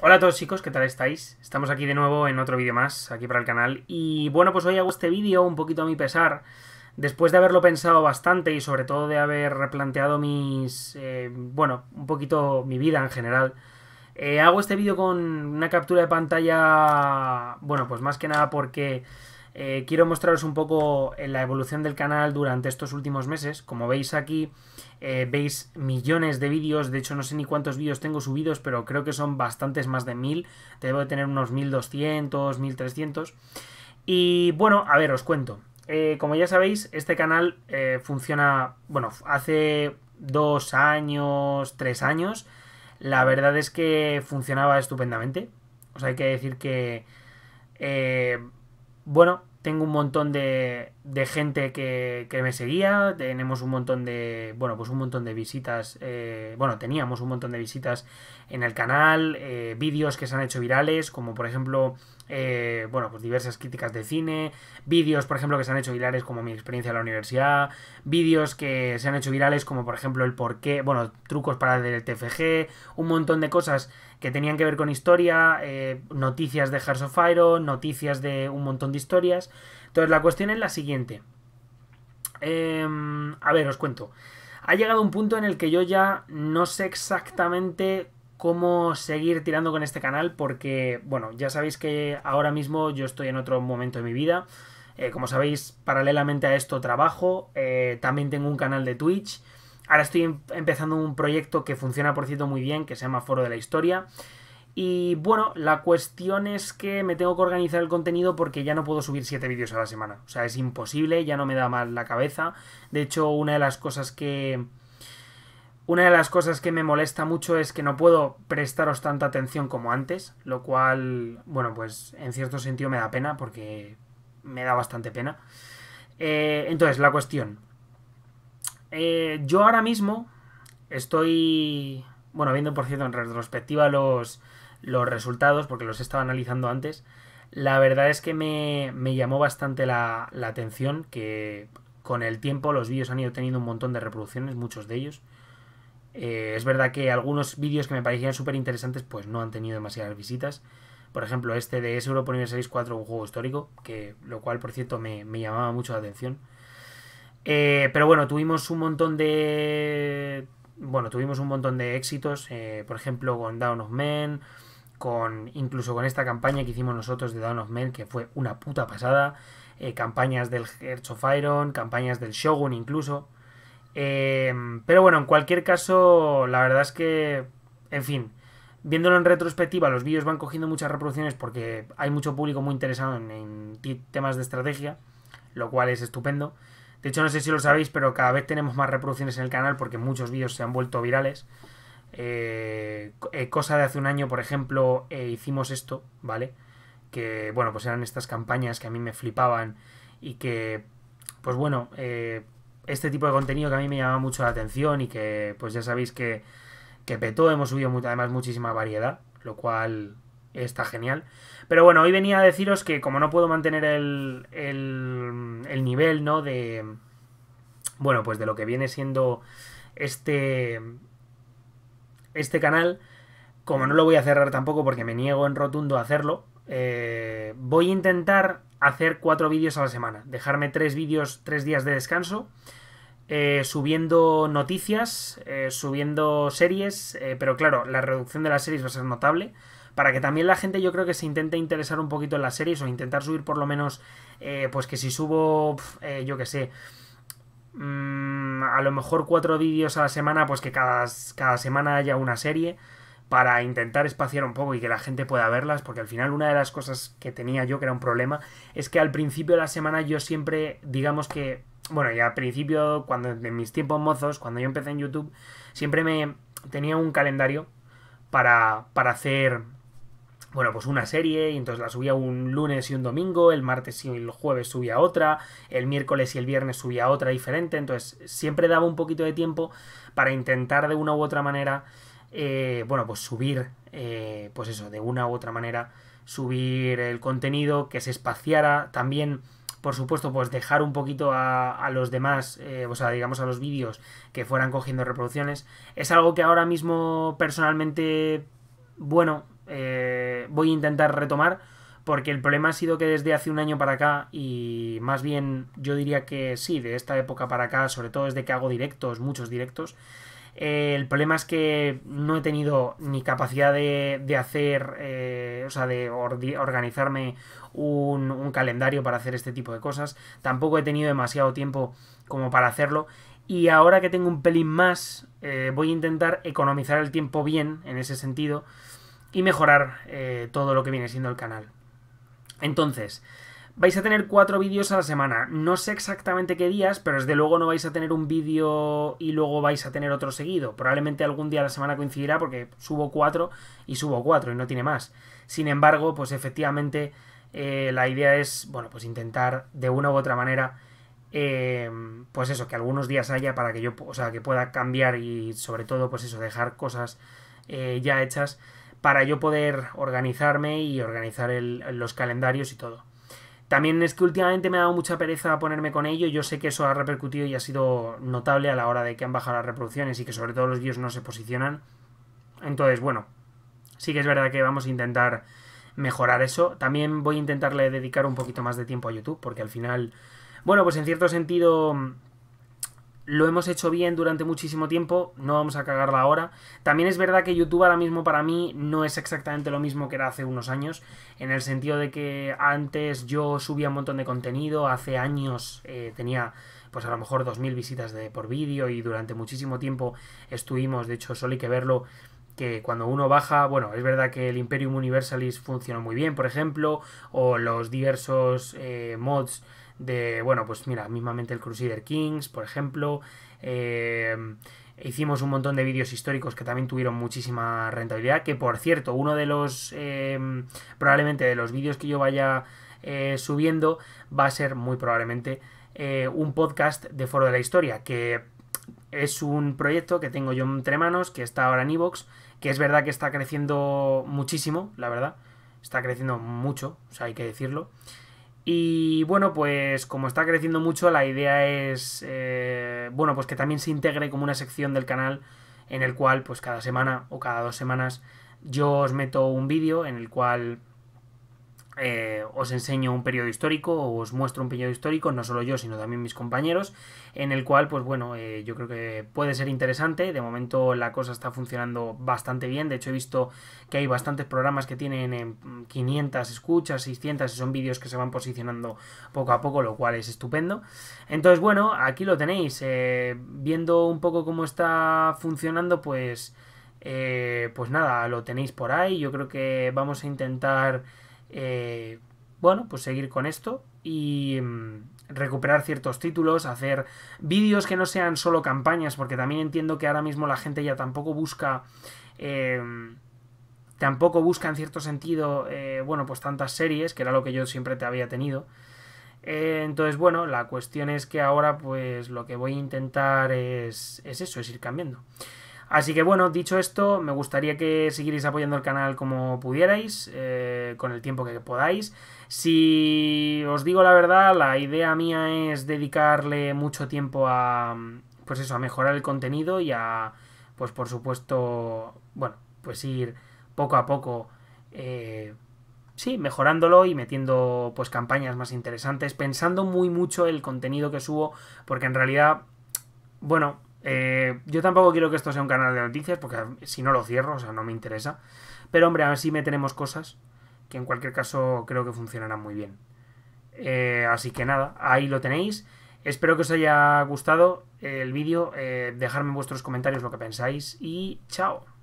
Hola a todos chicos, ¿qué tal estáis? Estamos aquí de nuevo en otro vídeo más, aquí para el canal. Y bueno, pues hoy hago este vídeo un poquito a mi pesar, después de haberlo pensado bastante y sobre todo de haber replanteado mis... Eh, bueno, un poquito mi vida en general. Eh, hago este vídeo con una captura de pantalla, bueno, pues más que nada porque eh, quiero mostraros un poco eh, la evolución del canal durante estos últimos meses. Como veis aquí, eh, veis millones de vídeos. De hecho, no sé ni cuántos vídeos tengo subidos, pero creo que son bastantes más de mil. Debo de tener unos 1200, 1300. Y bueno, a ver, os cuento. como ya sabéis, este canal funciona, bueno, hace dos años, tres años. La verdad es que funcionaba estupendamente. Os hay que decir que bueno, tengo un montón de, de gente que, que, me seguía, tenemos un montón de, bueno, pues un montón de visitas, eh, bueno, teníamos un montón de visitas en el canal, eh, vídeos que se han hecho virales, como por ejemplo eh, bueno, pues diversas críticas de cine, vídeos, por ejemplo, que se han hecho virales como mi experiencia en la universidad, vídeos que se han hecho virales como, por ejemplo, el por qué, bueno, trucos para el TFG, un montón de cosas que tenían que ver con historia, eh, noticias de Hearts of Iron, noticias de un montón de historias. Entonces, la cuestión es la siguiente. Em, a ver, os cuento. Ha llegado un punto en el que yo ya no sé exactamente cómo seguir tirando con este canal porque, bueno, ya sabéis que ahora mismo yo estoy en otro momento de mi vida. Eh, como sabéis, paralelamente a esto trabajo, eh, también tengo un canal de Twitch. Ahora estoy em, empezando un proyecto que funciona, por cierto, muy bien, que se llama Foro de la Historia. Y bueno, la cuestión es que me tengo que organizar el contenido porque ya no puedo subir 7 vídeos a la semana. O sea, es imposible, ya no me da mal la cabeza. De hecho, una de las cosas que, una de las cosas que me molesta mucho es que no puedo prestaros tanta atención como antes, lo cual, bueno, pues en cierto sentido me da pena porque me da bastante pena. Eh, entonces, la cuestión. Eh, yo ahora mismo estoy, bueno, viendo por cierto en retrospectiva los, los resultados, porque los estaba analizando antes, la verdad es que me, me llamó bastante la, la atención que con el tiempo los vídeos han ido teniendo un montón de reproducciones, muchos de ellos. Eh, es verdad que algunos vídeos que me parecían súper interesantes pues no han tenido demasiadas visitas. Por ejemplo, este de S Europa 4, un juego histórico, que lo cual, por cierto, me, llamaba mucho la atención. Eh, pero bueno, tuvimos un montón de. Bueno, tuvimos un montón de éxitos. Eh, por ejemplo, con Down of Men. Con. Incluso con esta campaña que hicimos nosotros de Dawn of Men, que fue una puta pasada. campañas del Hearts of Iron, campañas del Shogun incluso. Em, pero bueno, en cualquier caso, la verdad es que, en fin, viéndolo en retrospectiva, los vídeos van cogiendo muchas reproducciones porque hay mucho público muy interesado en, temas de estrategia, lo cual es estupendo. De hecho, no sé si lo sabéis, pero cada vez tenemos más reproducciones en el canal porque muchos vídeos se han vuelto virales. Eh, eh, cosa de hace un año, por ejemplo, eh, hicimos esto, ¿vale? Que, bueno, pues eran estas campañas que a mí me flipaban y que, pues bueno, eh, este tipo de contenido que a mí me llama mucho la atención y que pues ya sabéis que, que petó, hemos subido además muchísima variedad, lo cual está genial. Pero bueno, hoy venía a deciros que como no puedo mantener el, el, nivel, ¿no? De... Bueno, pues de lo que viene siendo este... Este canal, como no lo voy a cerrar tampoco porque me niego en rotundo a hacerlo, eh, voy a intentar hacer cuatro vídeos a la semana, dejarme tres vídeos, tres días de descanso eh, subiendo noticias, eh, subiendo series, eh, pero claro, la reducción de las series va a ser notable. Para que también la gente yo creo que se intente interesar un poquito en las series o intentar subir por lo menos, pues que si subo, yo que sé, mm, a lo mejor cuatro vídeos a la semana, pues que cada semana haya una serie para intentar espaciar un poco y que la gente pueda verlas, porque al final una de las cosas que tenía yo, que era un problema, es que al principio de la semana yo siempre, digamos que, bueno, ya al principio, cuando en mis tiempos mozos, cuando yo empecé en YouTube, siempre me tenía un calendario para, para hacer, bueno, pues una serie, y entonces la subía un lunes y un domingo, el martes y el jueves subía otra, el miércoles y el viernes subía otra diferente, entonces siempre daba un poquito de tiempo para intentar de una u otra manera eh, bueno, pues subir, eh, pues eso, de una u otra manera, subir el contenido, que se espaciara, también, por supuesto, pues dejar un poquito a, los demás, eh, o sea, digamos a los vídeos que fueran cogiendo reproducciones, es algo que ahora mismo personalmente, bueno, voy a intentar retomar, porque el problema ha sido que desde hace un año para acá, y más bien yo diría que sí, de esta época para acá, sobre todo desde que hago directos, muchos directos, eh, el problema es que no he tenido ni capacidad de, hacer, eh, o sea, de organizarme un, calendario para hacer este tipo de cosas. Tampoco he tenido demasiado tiempo como para hacerlo. Y ahora que tengo un pelín más, eh, voy a intentar economizar el tiempo bien en ese sentido y mejorar todo lo que viene siendo el canal. Entonces, vais a tener cuatro vídeos a la semana. No sé exactamente qué días, pero desde luego no vais a tener un vídeo y luego vais a tener otro seguido. Probablemente algún día a la semana coincidirá porque subo cuatro y subo cuatro y no tiene más. Sin embargo, pues efectivamente eh, la idea es, bueno, pues intentar de una u otra manera, eh, pues eso, que algunos días haya para que yo, o sea, que pueda cambiar y sobre todo, pues eso, dejar cosas eh, ya hechas para yo poder organizarme y organizar los calendarios y todo. También es que últimamente me ha dado mucha pereza ponerme con ello. Yo sé que eso ha repercutido y ha sido notable a la hora de que han bajado las reproducciones y que sobre todo los vídeos no se posicionan. Entonces, bueno, sí que es verdad que vamos a intentar mejorar eso. También voy a intentarle dedicar un poquito más de tiempo a YouTube porque al final, bueno, pues en cierto sentido lo hemos hecho bien durante muchísimo tiempo, no vamos a cagarla ahora. También es verdad que YouTube ahora mismo para mí no es exactamente lo mismo que era hace unos años, en el sentido de que antes yo subía un montón de contenido, hace años eh, tenía pues a lo mejor 2.000 visitas de, por vídeo y durante muchísimo tiempo estuvimos, de hecho solo hay que verlo, que cuando uno baja, bueno, es verdad que el Imperium Universalis funcionó muy bien, por ejemplo, o los diversos eh, mods de, bueno, pues mira, mismamente el Crusader Kings, por ejemplo. Eh, hicimos un montón de vídeos históricos que también tuvieron muchísima rentabilidad, que por cierto, uno de los, em, probablemente de los vídeos que yo vaya eh, subiendo va a ser muy probablemente eh, un podcast de Foro de la Historia, que es un proyecto que tengo yo entre manos, que está ahora en Evox, que es verdad que está creciendo muchísimo, la verdad, está creciendo mucho, hay que decirlo. Y bueno, pues como está creciendo mucho, la idea es, eh, bueno, pues que también se integre como una sección del canal en el cual pues cada semana o cada dos semanas yo os meto un vídeo en el cual eh, os enseño un periodo histórico o os muestro un periodo histórico, no solo yo, sino también mis compañeros, en el cual, pues bueno, eh, yo creo que puede ser interesante. De momento la cosa está funcionando bastante bien. De hecho, he visto que hay bastantes programas que tienen 500 eh, escuchas, 600, y son vídeos que se van posicionando poco a poco, lo cual es estupendo. Entonces, bueno, aquí lo tenéis. viendo un poco cómo está funcionando, pues... pues nada, lo tenéis por ahí. Yo creo que vamos a intentar eh, bueno, pues seguir con esto y mm, recuperar ciertos títulos, hacer vídeos que no sean solo campañas, porque también entiendo que ahora mismo la gente ya tampoco busca... Eh, tampoco busca en cierto sentido, eh, bueno, pues tantas series, que era lo que yo siempre te había tenido. entonces, bueno, la cuestión es que ahora pues lo que voy a intentar es, es eso, es ir cambiando. Así que bueno, dicho esto, me gustaría que siguierais apoyando el canal como pudierais, eh, con el tiempo que podáis. Si os digo la verdad, la idea mía es dedicarle mucho tiempo a, pues eso, a mejorar el contenido y a, pues por supuesto, bueno, pues ir poco a poco, eh, sí, mejorándolo y metiendo pues campañas más interesantes, pensando muy mucho el contenido que subo, porque en realidad, bueno, eh, yo tampoco quiero que esto sea un canal de noticias, porque si no lo cierro, o sea, no me interesa. Pero hombre, así me tenemos cosas que en cualquier caso creo que funcionarán muy bien. Eh, así que nada, ahí lo tenéis. Espero que os haya gustado el vídeo. Dejarme eh, dejadme en vuestros comentarios lo que pensáis y chao.